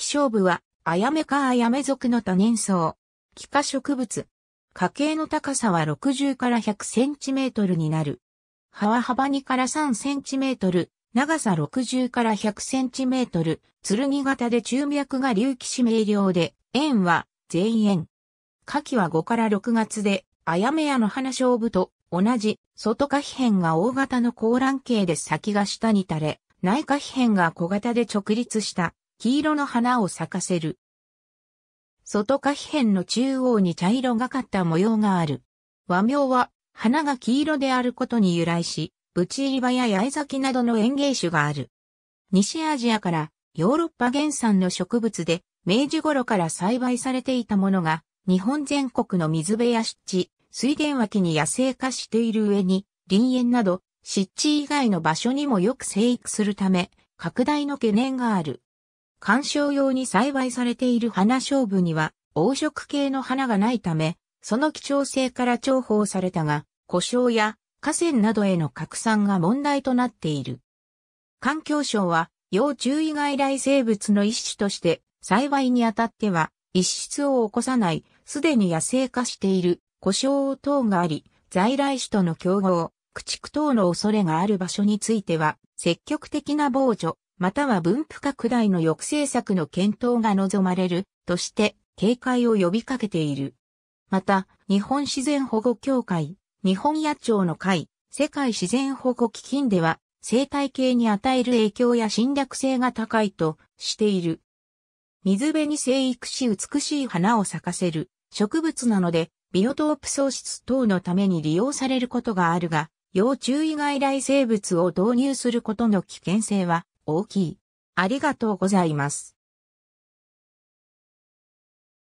希少部は、アヤメかアヤメ属の多年草。気化植物。花茎の高さは60から100センチメートルになる。葉は幅2から3センチメートル、長さ60から100センチメートル、剣型で中脈が隆起し明瞭で、円は全円。夏季は5から6月で、アヤメ屋の花勝負と同じ、外下皮片が大型の高卵形で先が下に垂れ、内下皮片が小型で直立した黄色の花を咲かせる。外花皮片の中央に茶色がかった模様がある。和名は、花が黄色であることに由来し、ブチ入りや八重咲きなどの園芸種がある。西アジアからヨーロッパ原産の植物で、明治頃から栽培されていたものが、日本全国の水辺や湿地、水田脇に野生化している上に、林園など、湿地以外の場所にもよく生育するため、拡大の懸念がある。観賞用に栽培されている花勝負には黄色系の花がないため、その貴重性から重宝されたが、故障や河川などへの拡散が問題となっている。環境省は、要注意外来生物の一種として、栽培にあたっては、一室を起こさない、すでに野生化している、故障等があり、在来種との競合、駆逐等の恐れがある場所については、積極的な防除、または分布拡大の抑制策の検討が望まれるとして警戒を呼びかけている。また、日本自然保護協会、日本野鳥の会、世界自然保護基金では生態系に与える影響や侵略性が高いとしている。水辺に生育し美しい花を咲かせる植物なので、ビオトープ喪失等のために利用されることがあるが、要注意外来生物を導入することの危険性は大きい。ありがとうございます。